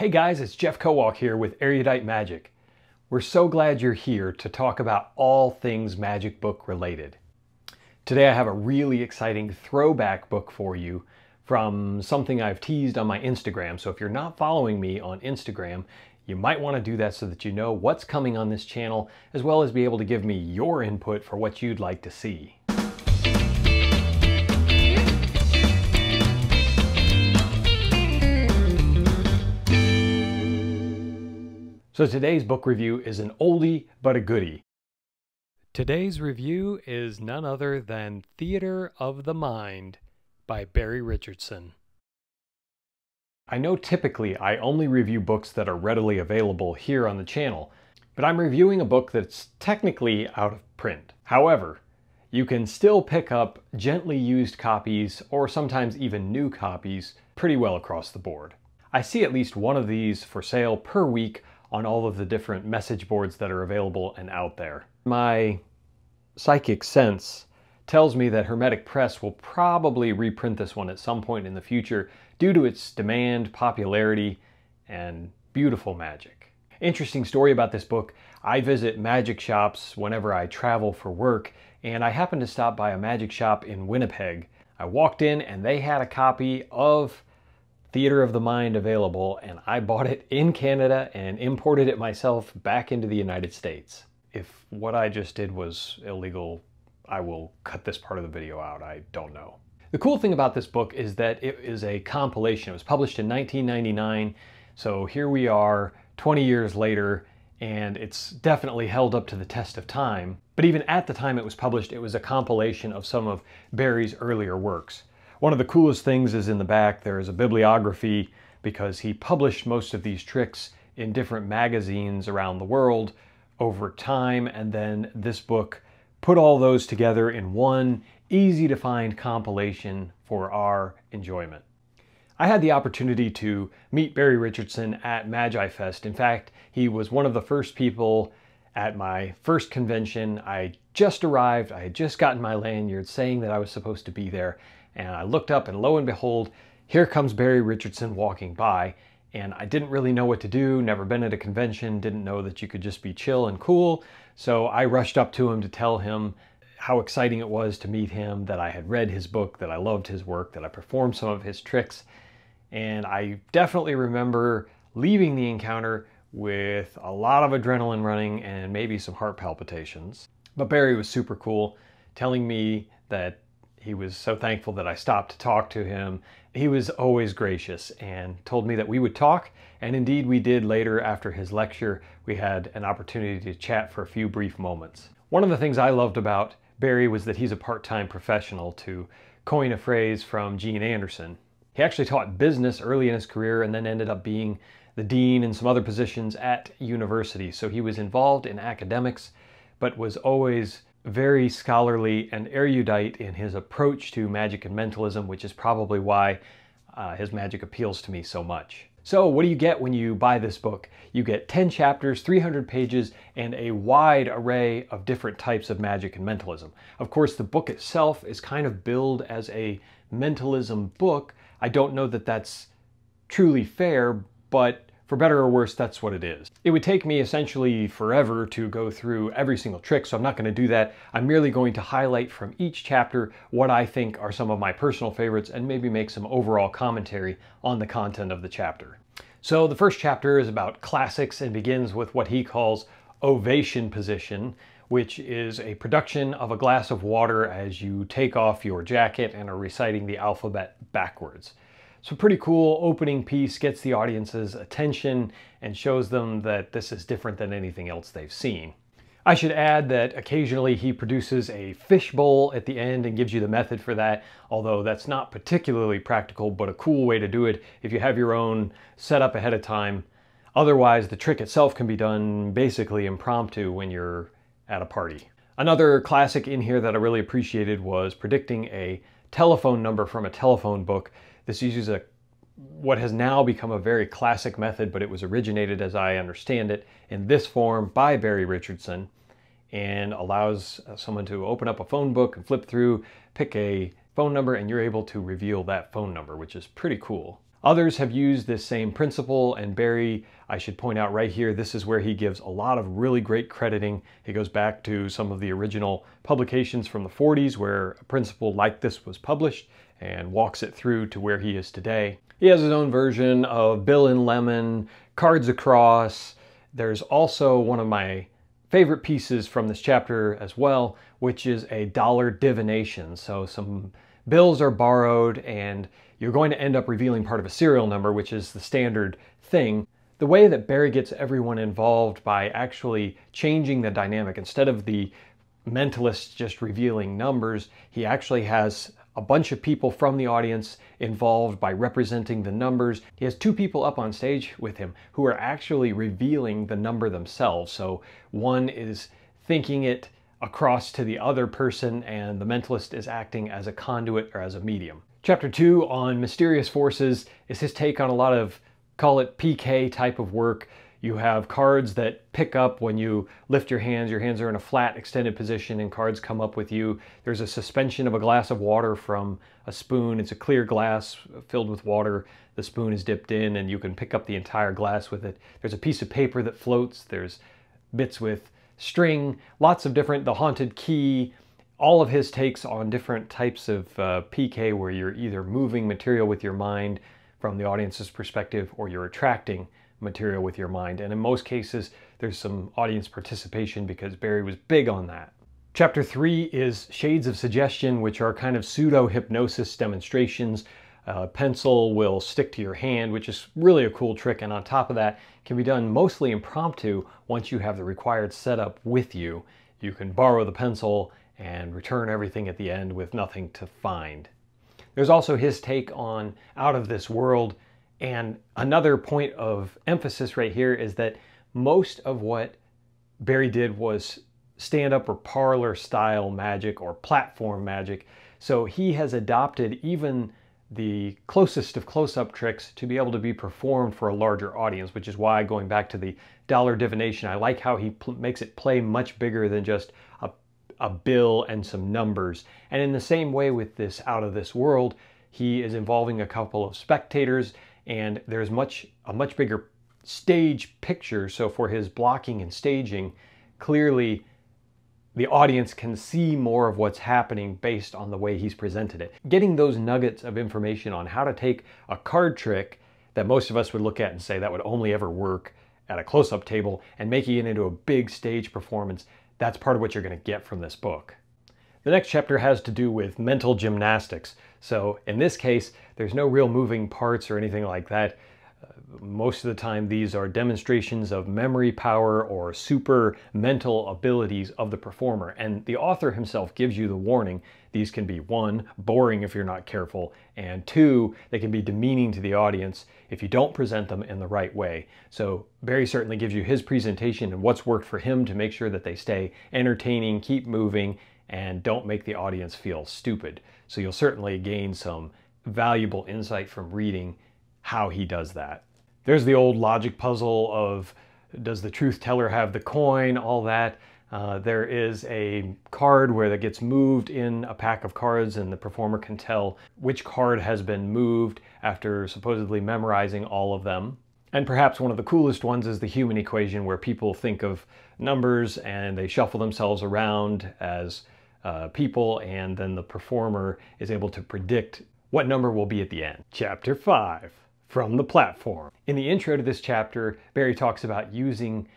Hey guys, it's Jeff Kowalk here with Erudite Magic. We're so glad you're here to talk about all things magic book related. Today I have a really exciting throwback book for you from something I've teased on my Instagram. So if you're not following me on Instagram, you might want to do that so that you know what's coming on this channel, as well as be able to give me your input for what you'd like to see. So today's book review is an oldie but a goodie. Today's review is none other than Theater of the Mind by Barry Richardson. I know typically I only review books that are readily available here on the channel, but I'm reviewing a book that's technically out of print. However, you can still pick up gently used copies or sometimes even new copies pretty well across the board. I see at least one of these for sale per week on all of the different message boards that are available and out there. My psychic sense tells me that Hermetic Press will probably reprint this one at some point in the future due to its demand, popularity, and beautiful magic. Interesting story about this book. I visit magic shops whenever I travel for work, and I happened to stop by a magic shop in Winnipeg. I walked in and they had a copy of theater of the mind available, and I bought it in Canada and imported it myself back into the United States. If what I just did was illegal, I will cut this part of the video out. I don't know. The cool thing about this book is that it is a compilation. It was published in 1999, so here we are 20 years later, and it's definitely held up to the test of time. But even at the time it was published, it was a compilation of some of Barry's earlier works. One of the coolest things is in the back there is a bibliography because he published most of these tricks in different magazines around the world over time and then this book put all those together in one easy to find compilation for our enjoyment. I had the opportunity to meet Barry Richardson at Magi Fest. In fact, he was one of the first people at my first convention. I just arrived, I had just gotten my lanyard saying that I was supposed to be there, and I looked up and lo and behold, here comes Barry Richardson walking by. And I didn't really know what to do, never been at a convention, didn't know that you could just be chill and cool. So I rushed up to him to tell him how exciting it was to meet him, that I had read his book, that I loved his work, that I performed some of his tricks. And I definitely remember leaving the encounter with a lot of adrenaline running and maybe some heart palpitations. But Barry was super cool, telling me that he was so thankful that I stopped to talk to him. He was always gracious and told me that we would talk, and indeed we did later after his lecture. We had an opportunity to chat for a few brief moments. One of the things I loved about Barry was that he's a part-time professional, to coin a phrase from Gene Anderson. He actually taught business early in his career and then ended up being the dean and some other positions at university, so he was involved in academics, but was always very scholarly and erudite in his approach to magic and mentalism, which is probably why uh, his magic appeals to me so much. So what do you get when you buy this book? You get 10 chapters, 300 pages, and a wide array of different types of magic and mentalism. Of course, the book itself is kind of billed as a mentalism book. I don't know that that's truly fair, but for better or worse, that's what it is. It would take me essentially forever to go through every single trick, so I'm not gonna do that. I'm merely going to highlight from each chapter what I think are some of my personal favorites and maybe make some overall commentary on the content of the chapter. So the first chapter is about classics and begins with what he calls ovation position, which is a production of a glass of water as you take off your jacket and are reciting the alphabet backwards. So pretty cool opening piece, gets the audience's attention and shows them that this is different than anything else they've seen. I should add that occasionally he produces a fishbowl at the end and gives you the method for that, although that's not particularly practical, but a cool way to do it if you have your own set up ahead of time. Otherwise, the trick itself can be done basically impromptu when you're at a party. Another classic in here that I really appreciated was predicting a telephone number from a telephone book. This uses a what has now become a very classic method, but it was originated, as I understand it, in this form by Barry Richardson and allows uh, someone to open up a phone book and flip through, pick a phone number, and you're able to reveal that phone number, which is pretty cool. Others have used this same principle, and Barry, I should point out right here, this is where he gives a lot of really great crediting. He goes back to some of the original publications from the 40s where a principle like this was published and walks it through to where he is today. He has his own version of Bill and Lemon, Cards Across. There's also one of my favorite pieces from this chapter as well, which is a dollar divination. So some bills are borrowed and you're going to end up revealing part of a serial number, which is the standard thing. The way that Barry gets everyone involved by actually changing the dynamic, instead of the mentalist just revealing numbers, he actually has a bunch of people from the audience involved by representing the numbers. He has two people up on stage with him who are actually revealing the number themselves. So one is thinking it across to the other person and the mentalist is acting as a conduit or as a medium. Chapter 2 on mysterious forces is his take on a lot of call it PK type of work. You have cards that pick up when you lift your hands. Your hands are in a flat extended position and cards come up with you. There's a suspension of a glass of water from a spoon. It's a clear glass filled with water. The spoon is dipped in and you can pick up the entire glass with it. There's a piece of paper that floats. There's bits with string, lots of different, the haunted key, all of his takes on different types of uh, PK where you're either moving material with your mind from the audience's perspective or you're attracting material with your mind. And in most cases, there's some audience participation because Barry was big on that. Chapter three is Shades of Suggestion, which are kind of pseudo hypnosis demonstrations uh, pencil will stick to your hand, which is really a cool trick. And on top of that, can be done mostly impromptu once you have the required setup with you. You can borrow the pencil and return everything at the end with nothing to find. There's also his take on Out of This World. And another point of emphasis right here is that most of what Barry did was stand up or parlor style magic or platform magic. So he has adopted even the closest of close-up tricks to be able to be performed for a larger audience, which is why going back to the dollar divination, I like how he makes it play much bigger than just a, a bill and some numbers. And in the same way with this Out of This World, he is involving a couple of spectators and there's much a much bigger stage picture. So for his blocking and staging, clearly the audience can see more of what's happening based on the way he's presented it. Getting those nuggets of information on how to take a card trick that most of us would look at and say that would only ever work at a close-up table and making it into a big stage performance, that's part of what you're gonna get from this book. The next chapter has to do with mental gymnastics. So in this case, there's no real moving parts or anything like that most of the time, these are demonstrations of memory power or super mental abilities of the performer. And the author himself gives you the warning. These can be one, boring if you're not careful, and two, they can be demeaning to the audience if you don't present them in the right way. So Barry certainly gives you his presentation and what's worked for him to make sure that they stay entertaining, keep moving, and don't make the audience feel stupid. So you'll certainly gain some valuable insight from reading how he does that. There's the old logic puzzle of does the truth teller have the coin, all that. Uh, there is a card where that gets moved in a pack of cards and the performer can tell which card has been moved after supposedly memorizing all of them. And perhaps one of the coolest ones is the human equation where people think of numbers and they shuffle themselves around as uh, people and then the performer is able to predict what number will be at the end. Chapter 5 from the platform. In the intro to this chapter, Barry talks about using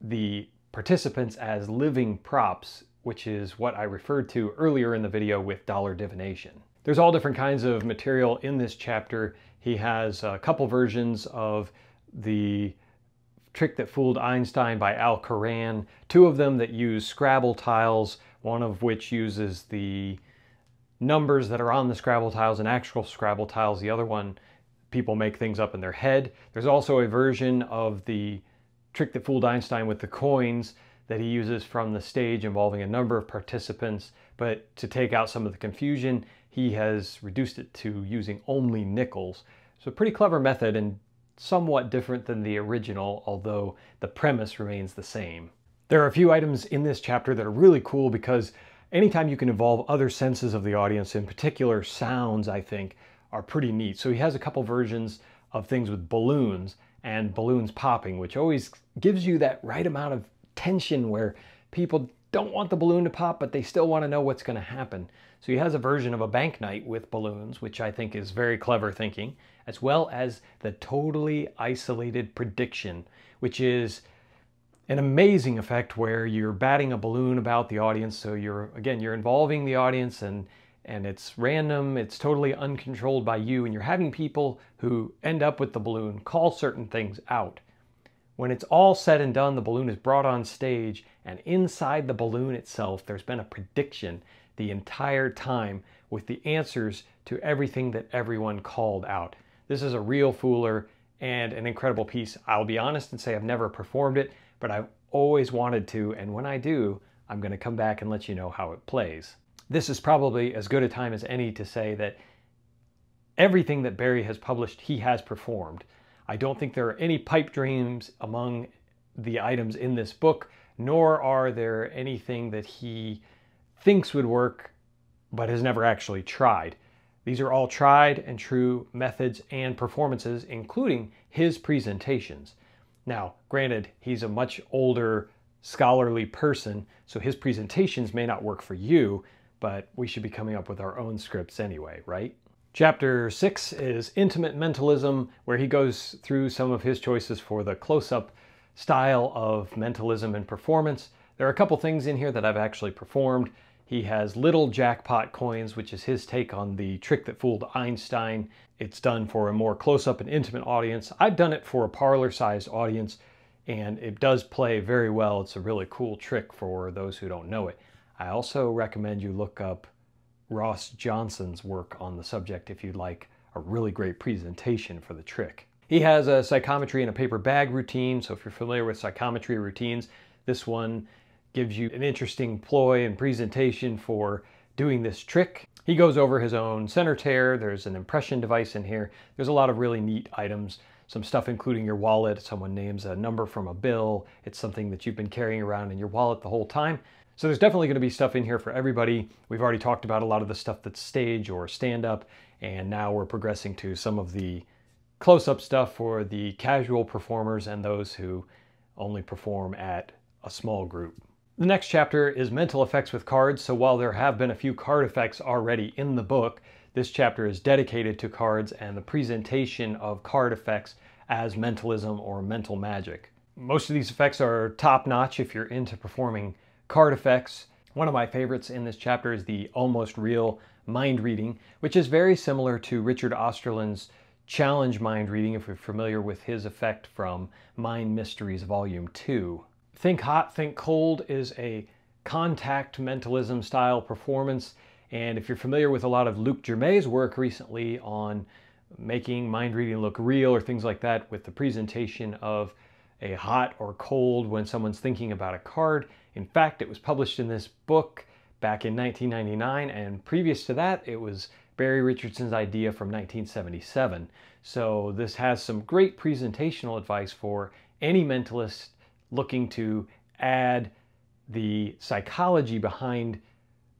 the participants as living props, which is what I referred to earlier in the video with dollar divination. There's all different kinds of material in this chapter. He has a couple versions of the Trick That Fooled Einstein by Al Karan, two of them that use Scrabble tiles, one of which uses the numbers that are on the Scrabble tiles and actual Scrabble tiles, the other one people make things up in their head. There's also a version of the trick that fooled Einstein with the coins that he uses from the stage involving a number of participants, but to take out some of the confusion, he has reduced it to using only nickels. So pretty clever method and somewhat different than the original, although the premise remains the same. There are a few items in this chapter that are really cool because anytime you can involve other senses of the audience, in particular sounds, I think, are pretty neat. So he has a couple versions of things with balloons and balloons popping, which always gives you that right amount of tension where people don't want the balloon to pop, but they still want to know what's going to happen. So he has a version of a bank night with balloons, which I think is very clever thinking, as well as the totally isolated prediction, which is an amazing effect where you're batting a balloon about the audience. So you're, again, you're involving the audience and and it's random, it's totally uncontrolled by you, and you're having people who end up with the balloon call certain things out. When it's all said and done, the balloon is brought on stage, and inside the balloon itself, there's been a prediction the entire time with the answers to everything that everyone called out. This is a real fooler and an incredible piece. I'll be honest and say I've never performed it, but I've always wanted to, and when I do, I'm going to come back and let you know how it plays this is probably as good a time as any to say that everything that Barry has published, he has performed. I don't think there are any pipe dreams among the items in this book, nor are there anything that he thinks would work but has never actually tried. These are all tried and true methods and performances, including his presentations. Now, granted, he's a much older scholarly person, so his presentations may not work for you, but we should be coming up with our own scripts anyway, right? Chapter 6 is Intimate Mentalism, where he goes through some of his choices for the close-up style of mentalism and performance. There are a couple things in here that I've actually performed. He has little jackpot coins, which is his take on the trick that fooled Einstein. It's done for a more close-up and intimate audience. I've done it for a parlor-sized audience, and it does play very well. It's a really cool trick for those who don't know it. I also recommend you look up Ross Johnson's work on the subject if you'd like a really great presentation for the trick. He has a psychometry in a paper bag routine, so if you're familiar with psychometry routines, this one gives you an interesting ploy and presentation for doing this trick. He goes over his own center tear, there's an impression device in here, there's a lot of really neat items, some stuff including your wallet, someone names a number from a bill, it's something that you've been carrying around in your wallet the whole time, so there's definitely going to be stuff in here for everybody. We've already talked about a lot of the stuff that's stage or stand up, and now we're progressing to some of the close up stuff for the casual performers and those who only perform at a small group. The next chapter is mental effects with cards. So while there have been a few card effects already in the book, this chapter is dedicated to cards and the presentation of card effects as mentalism or mental magic. Most of these effects are top notch if you're into performing card effects. One of my favorites in this chapter is the almost real mind reading, which is very similar to Richard Osterlin's challenge mind reading, if you're familiar with his effect from Mind Mysteries Volume 2. Think Hot, Think Cold is a contact mentalism style performance. And if you're familiar with a lot of Luke Germain's work recently on making mind reading look real or things like that with the presentation of a hot or cold when someone's thinking about a card. In fact, it was published in this book back in 1999, and previous to that, it was Barry Richardson's idea from 1977. So this has some great presentational advice for any mentalist looking to add the psychology behind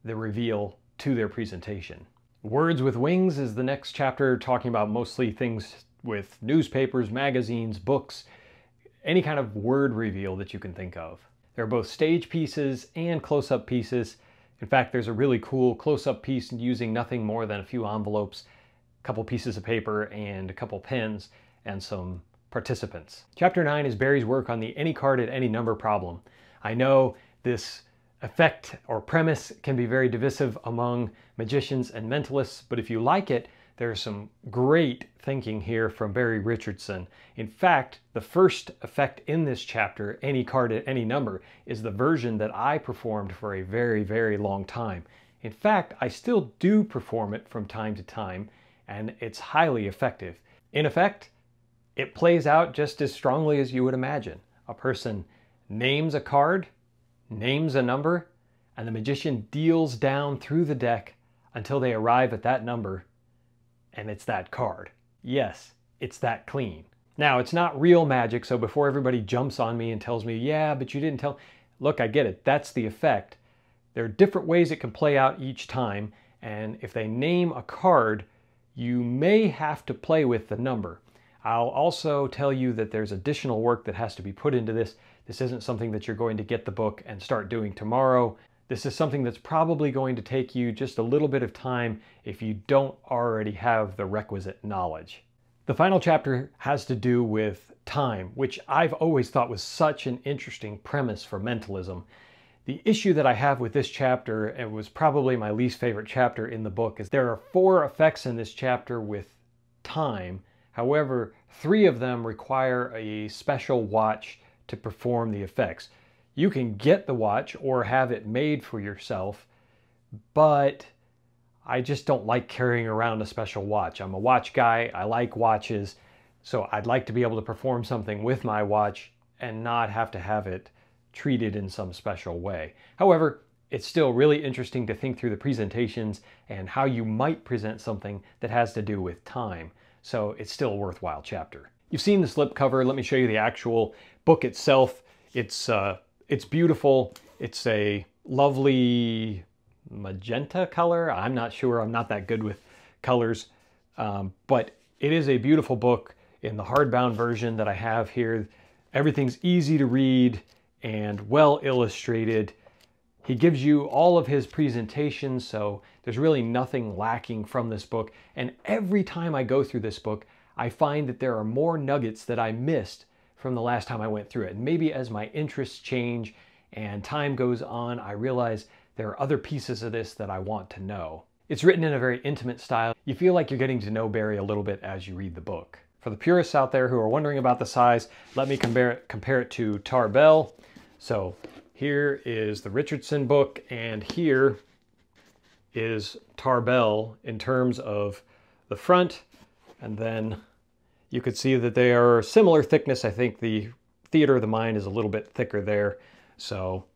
the reveal to their presentation. Words with Wings is the next chapter, talking about mostly things with newspapers, magazines, books, any kind of word reveal that you can think of. There are both stage pieces and close-up pieces. In fact, there's a really cool close-up piece using nothing more than a few envelopes, a couple pieces of paper, and a couple pens, and some participants. Chapter 9 is Barry's work on the any card at any number problem. I know this effect or premise can be very divisive among magicians and mentalists, but if you like it, there's some great thinking here from Barry Richardson. In fact, the first effect in this chapter, any card at any number, is the version that I performed for a very, very long time. In fact, I still do perform it from time to time, and it's highly effective. In effect, it plays out just as strongly as you would imagine. A person names a card, names a number, and the magician deals down through the deck until they arrive at that number and it's that card. Yes, it's that clean. Now, it's not real magic, so before everybody jumps on me and tells me, yeah, but you didn't tell, look, I get it, that's the effect. There are different ways it can play out each time, and if they name a card, you may have to play with the number. I'll also tell you that there's additional work that has to be put into this. This isn't something that you're going to get the book and start doing tomorrow. This is something that's probably going to take you just a little bit of time if you don't already have the requisite knowledge. The final chapter has to do with time, which I've always thought was such an interesting premise for mentalism. The issue that I have with this chapter, and was probably my least favorite chapter in the book, is there are four effects in this chapter with time. However, three of them require a special watch to perform the effects. You can get the watch or have it made for yourself, but I just don't like carrying around a special watch. I'm a watch guy, I like watches, so I'd like to be able to perform something with my watch and not have to have it treated in some special way. However, it's still really interesting to think through the presentations and how you might present something that has to do with time, so it's still a worthwhile chapter. You've seen the slipcover, let me show you the actual book itself. It's uh, it's beautiful. It's a lovely magenta color. I'm not sure. I'm not that good with colors, um, but it is a beautiful book in the hardbound version that I have here. Everything's easy to read and well illustrated. He gives you all of his presentations, so there's really nothing lacking from this book. And every time I go through this book, I find that there are more nuggets that I missed from the last time I went through it. and Maybe as my interests change and time goes on, I realize there are other pieces of this that I want to know. It's written in a very intimate style. You feel like you're getting to know Barry a little bit as you read the book. For the purists out there who are wondering about the size, let me compare it, compare it to Tarbell. So here is the Richardson book, and here is Tarbell in terms of the front, and then you could see that they are similar thickness. I think the Theater of the Mind is a little bit thicker there. So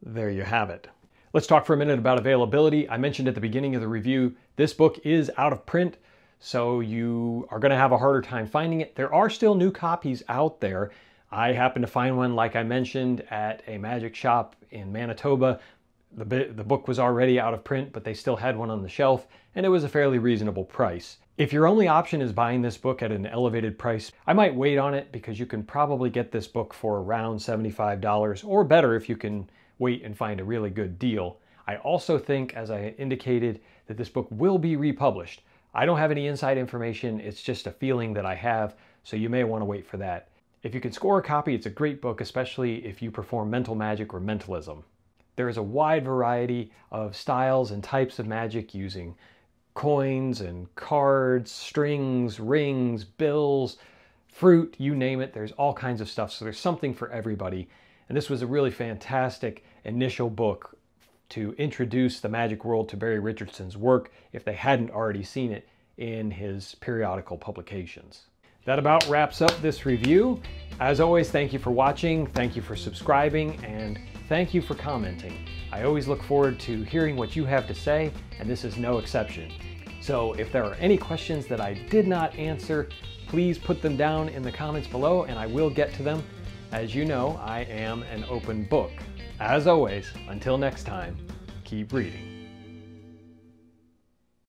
there you have it. Let's talk for a minute about availability. I mentioned at the beginning of the review, this book is out of print, so you are gonna have a harder time finding it. There are still new copies out there. I happened to find one, like I mentioned, at a magic shop in Manitoba. The, the book was already out of print, but they still had one on the shelf, and it was a fairly reasonable price. If your only option is buying this book at an elevated price, I might wait on it because you can probably get this book for around $75 or better if you can wait and find a really good deal. I also think, as I indicated, that this book will be republished. I don't have any inside information, it's just a feeling that I have, so you may want to wait for that. If you can score a copy, it's a great book, especially if you perform mental magic or mentalism. There is a wide variety of styles and types of magic using coins and cards, strings, rings, bills, fruit, you name it. There's all kinds of stuff. So there's something for everybody. And this was a really fantastic initial book to introduce the magic world to Barry Richardson's work if they hadn't already seen it in his periodical publications. That about wraps up this review. As always, thank you for watching, thank you for subscribing, and Thank you for commenting. I always look forward to hearing what you have to say, and this is no exception. So if there are any questions that I did not answer, please put them down in the comments below and I will get to them. As you know, I am an open book. As always, until next time, keep reading.